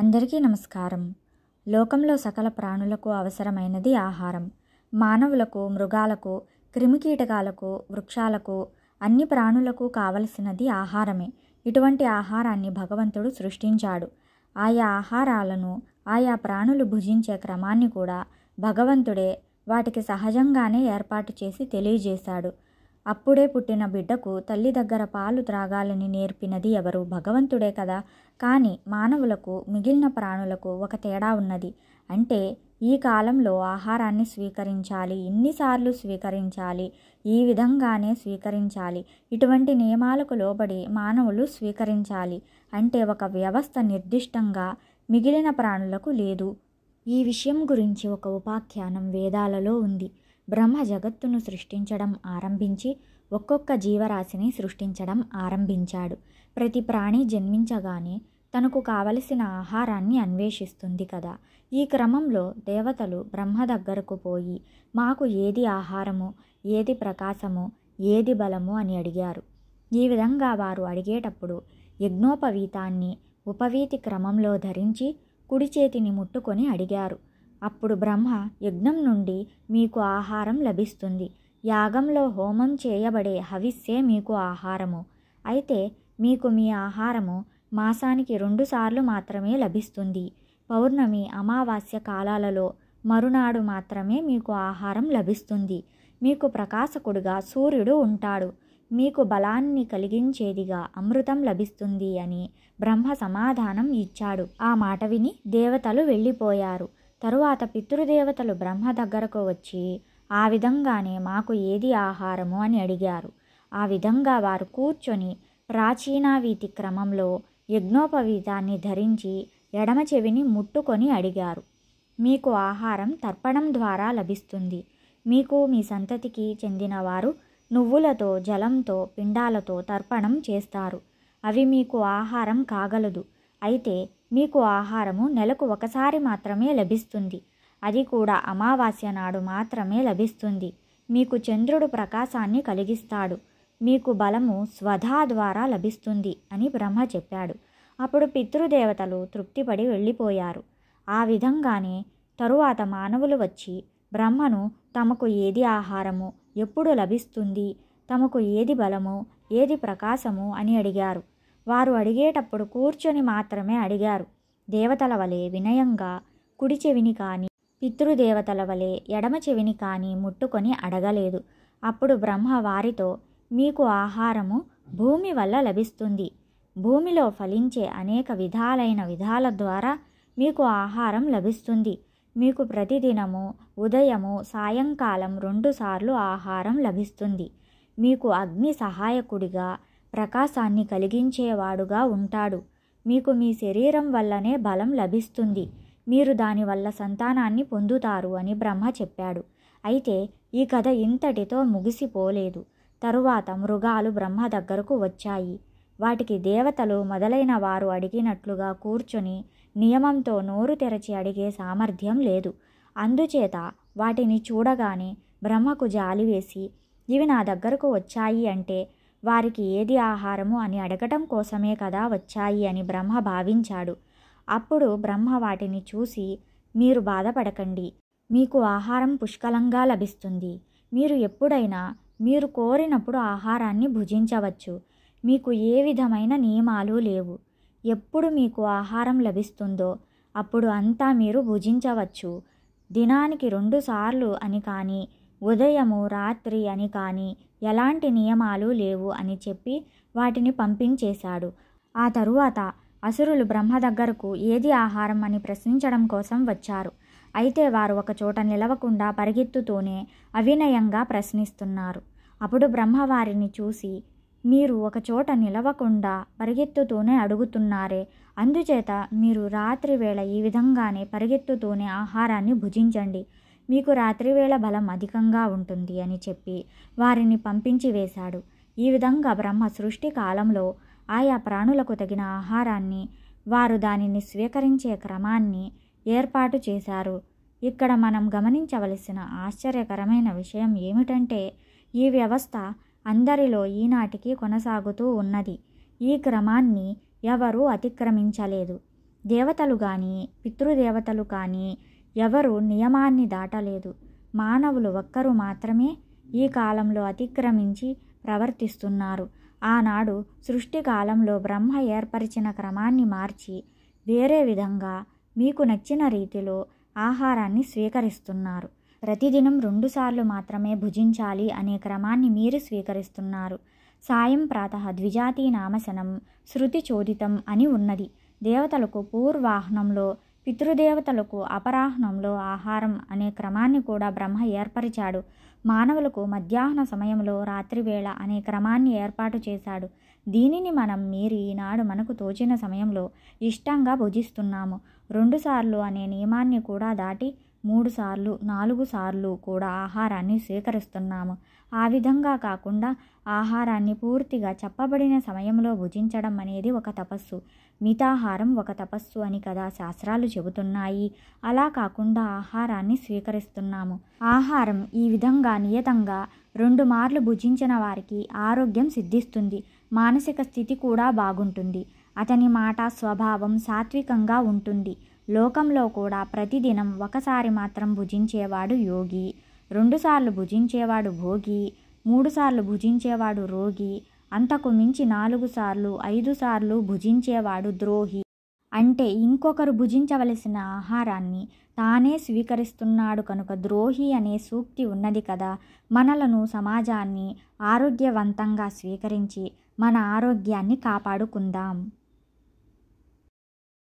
అందరికీ నమస్కారం లోకంలో సకల ప్రాణులకు అవసరమైనది ఆహారం మానవులకు మృగాలకు క్రిమికీటకాలకు వృక్షాలకు అన్ని ప్రాణులకు కావలసినది ఆహారమే ఇటువంటి ఆహారాన్ని భగవంతుడు సృష్టించాడు ఆయా ఆహారాలను ఆయా ప్రాణులు భుజించే క్రమాన్ని కూడా భగవంతుడే వాటికి సహజంగానే ఏర్పాటు చేసి తెలియజేశాడు అప్పుడే పుట్టిన బిడ్డకు తల్లి దగ్గర పాలు త్రాగాలని నేర్పినది ఎవరు భగవంతుడే కదా కానీ మానవులకు మిగిలిన ప్రాణులకు ఒక తేడా ఉన్నది అంటే ఈ కాలంలో ఆహారాన్ని స్వీకరించాలి ఇన్నిసార్లు స్వీకరించాలి ఈ విధంగానే స్వీకరించాలి ఇటువంటి నియమాలకు లోబడి మానవులు స్వీకరించాలి అంటే ఒక వ్యవస్థ నిర్దిష్టంగా మిగిలిన ప్రాణులకు లేదు ఈ విషయం గురించి ఒక ఉపాఖ్యానం వేదాలలో ఉంది బ్రహ్మ జగత్తును సృష్టించడం ఆరంభించి ఒక్కొక్క జీవరాశిని సృష్టించడం ఆరంభించాడు ప్రతి ప్రాణి జన్మించగానే తనకు కావలసిన ఆహారాన్ని అన్వేషిస్తుంది కదా ఈ క్రమంలో దేవతలు బ్రహ్మ దగ్గరకు పోయి మాకు ఏది ఆహారము ఏది ప్రకాశము ఏది బలము అని అడిగారు ఈ విధంగా వారు అడిగేటప్పుడు యజ్ఞోపవీతాన్ని ఉపవీతి క్రమంలో ధరించి కుడి చేతిని ముట్టుకొని అడిగారు అప్పుడు బ్రహ్మ యజ్ఞం నుండి మీకు ఆహారం లభిస్తుంది యాగంలో హోమం చేయబడే హవిస్సే మీకు ఆహారము అయితే మీకు మీ ఆహారము మాసానికి రెండుసార్లు మాత్రమే లభిస్తుంది పౌర్ణమి అమావాస్య కాలాలలో మరునాడు మాత్రమే మీకు ఆహారం లభిస్తుంది మీకు ప్రకాశకుడుగా సూర్యుడు ఉంటాడు మీకు బలాన్ని కలిగించేదిగా అమృతం లభిస్తుంది అని బ్రహ్మ సమాధానం ఇచ్చాడు ఆ మాట విని దేవతలు వెళ్ళిపోయారు తరువాత పితృదేవతలు బ్రహ్మ దగ్గరకు వచ్చి ఆ విధంగానే మాకు ఏది ఆహారము అని అడిగారు ఆ విధంగా వారు కూర్చొని ప్రాచీనావీతి క్రమంలో యజ్ఞోపవీతాన్ని ధరించి ఎడమ చెవిని ముట్టుకొని అడిగారు మీకు ఆహారం తర్పణం ద్వారా లభిస్తుంది మీకు మీ సంతతికి చెందినవారు నువ్వులతో జలంతో పిండాలతో తర్పణం చేస్తారు అవి మీకు ఆహారం కాగలదు అయితే మీకు ఆహారము నెలకు ఒకసారి మాత్రమే లభిస్తుంది అది కూడా అమావాస్య నాడు మాత్రమే లభిస్తుంది మీకు చంద్రుడు ప్రకాశాన్ని కలిగిస్తాడు మీకు బలము స్వధా ద్వారా లభిస్తుంది అని బ్రహ్మ చెప్పాడు అప్పుడు పితృదేవతలు తృప్తిపడి వెళ్ళిపోయారు ఆ విధంగానే తరువాత మానవులు వచ్చి బ్రహ్మను తమకు ఏది ఆహారము ఎప్పుడు లభిస్తుంది తమకు ఏది బలము ఏది ప్రకాశము అని అడిగారు వారు అడిగేటప్పుడు కూర్చొని మాత్రమే అడిగారు దేవతల వలె వినయంగా కుడి చెవిని కానీ పితృదేవతల వలె ఎడమ చెవిని కానీ ముట్టుకొని అడగలేదు అప్పుడు బ్రహ్మ వారితో మీకు ఆహారము భూమి వల్ల లభిస్తుంది భూమిలో ఫలించే అనేక విధాలైన విధాల ద్వారా మీకు ఆహారం లభిస్తుంది మీకు ప్రతిదినము ఉదయము సాయంకాలం రెండుసార్లు ఆహారం లభిస్తుంది మీకు అగ్ని సహాయకుడిగా ప్రకాశాన్ని కలిగించేవాడుగా ఉంటాడు మీకు మీ శరీరం వల్లనే బలం లభిస్తుంది మీరు దానివల్ల సంతానాన్ని పొందుతారు అని బ్రహ్మ చెప్పాడు అయితే ఈ కథ ఇంతటితో ముగిసిపోలేదు తరువాత మృగాలు బ్రహ్మ దగ్గరకు వచ్చాయి వాటికి దేవతలు మొదలైన వారు అడిగినట్లుగా కూర్చొని నియమంతో నోరు తెరచి అడిగే సామర్థ్యం లేదు అందుచేత వాటిని చూడగానే బ్రహ్మకు జాలి వేసి ఇవి నా దగ్గరకు వచ్చాయి అంటే వారికి ఏది ఆహారము అని అడగటం కోసమే కదా వచ్చాయి అని బ్రహ్మ భావించాడు అప్పుడు బ్రహ్మ వాటిని చూసి మీరు బాధపడకండి మీకు ఆహారం పుష్కలంగా లభిస్తుంది మీరు ఎప్పుడైనా మీరు కోరినప్పుడు ఆహారాన్ని భుజించవచ్చు మీకు ఏ విధమైన నియమాలు లేవు ఎప్పుడు మీకు ఆహారం లభిస్తుందో అప్పుడు అంతా మీరు భుజించవచ్చు దినానికి రెండుసార్లు అని కానీ ఉదయము రాత్రి అని కానీ ఎలాంటి నియమాలు లేవు అని చెప్పి వాటిని పంపించేశాడు ఆ తరువాత అసురులు బ్రహ్మ దగ్గరకు ఏది ఆహారం అని ప్రశ్నించడం కోసం వచ్చారు అయితే వారు ఒకచోట నిలవకుండా పరిగెత్తుతూనే అవినయంగా ప్రశ్నిస్తున్నారు అప్పుడు బ్రహ్మ వారిని చూసి మీరు ఒకచోట నిలవకుండా పరిగెత్తుతూనే అడుగుతున్నారే అందుచేత మీరు రాత్రి వేళ ఈ విధంగానే పరిగెత్తుతూనే ఆహారాన్ని భుజించండి మీకు రాత్రివేళ బలం అధికంగా ఉంటుంది అని చెప్పి వారిని పంపించి వేశాడు ఈ విధంగా బ్రహ్మ సృష్టి కాలంలో ఆయా ప్రాణులకు తగిన ఆహారాన్ని వారు దానిని స్వీకరించే క్రమాన్ని ఏర్పాటు చేశారు ఇక్కడ మనం గమనించవలసిన ఆశ్చర్యకరమైన విషయం ఏమిటంటే ఈ వ్యవస్థ అందరిలో ఈనాటికి కొనసాగుతూ ఉన్నది ఈ క్రమాన్ని ఎవరూ అతిక్రమించలేదు దేవతలు కానీ పితృదేవతలు కానీ ఎవరు నియమాన్ని దాటలేదు మానవులు ఒక్కరు మాత్రమే ఈ కాలంలో అతిక్రమించి ప్రవర్తిస్తున్నారు ఆనాడు సృష్టి కాలంలో బ్రహ్మ ఏర్పరిచిన క్రమాన్ని మార్చి వేరే విధంగా మీకు నచ్చిన రీతిలో ఆహారాన్ని స్వీకరిస్తున్నారు ప్రతిదినం రెండుసార్లు మాత్రమే భుజించాలి అనే క్రమాన్ని మీరు స్వీకరిస్తున్నారు సాయం ప్రాత ద్విజాతీ నామశనం శృతి చోదితం అని ఉన్నది దేవతలకు పూర్వాహ్నంలో పితృదేవతలకు అపరాహ్నంలో ఆహారం అనే క్రమాన్ని కూడా బ్రహ్మ ఏర్పరిచాడు మానవులకు మధ్యాహ్న సమయంలో రాత్రివేళ అనే క్రమాన్ని ఏర్పాటు చేశాడు దీనిని మనం మీరు ఈనాడు మనకు తోచిన సమయంలో ఇష్టంగా భుజిస్తున్నాము రెండుసార్లు అనే నియమాన్ని కూడా దాటి మూడు సార్లు నాలుగు సార్లు కూడా ఆహారాన్ని స్వీకరిస్తున్నాము ఆ విధంగా కాకుండా ఆహారాన్ని పూర్తిగా చెప్పబడిన సమయంలో భుజించడం అనేది ఒక తపస్సు మితాహారం ఒక తపస్సు అని కదా శాస్త్రాలు చెబుతున్నాయి అలా కాకుండా ఆహారాన్ని స్వీకరిస్తున్నాము ఆహారం ఈ విధంగా నియతంగా రెండు మార్లు భుజించిన వారికి ఆరోగ్యం సిద్ధిస్తుంది మానసిక స్థితి కూడా బాగుంటుంది అతని మాట స్వభావం సాత్వికంగా ఉంటుంది లోకంలో కూడా ప్రతిదినం ఒకసారి మాత్రం భుజించేవాడు యోగి రెండుసార్లు భుజించేవాడు భోగి మూడుసార్లు భుజించేవాడు రోగి అంతకు మించి నాలుగు సార్లు ఐదు సార్లు భుజించేవాడు ద్రోహి అంటే ఇంకొకరు భుజించవలసిన ఆహారాన్ని తానే స్వీకరిస్తున్నాడు కనుక ద్రోహి అనే సూక్తి ఉన్నది కదా మనలను సమాజాన్ని ఆరోగ్యవంతంగా స్వీకరించి మన ఆరోగ్యాన్ని కాపాడుకుందాం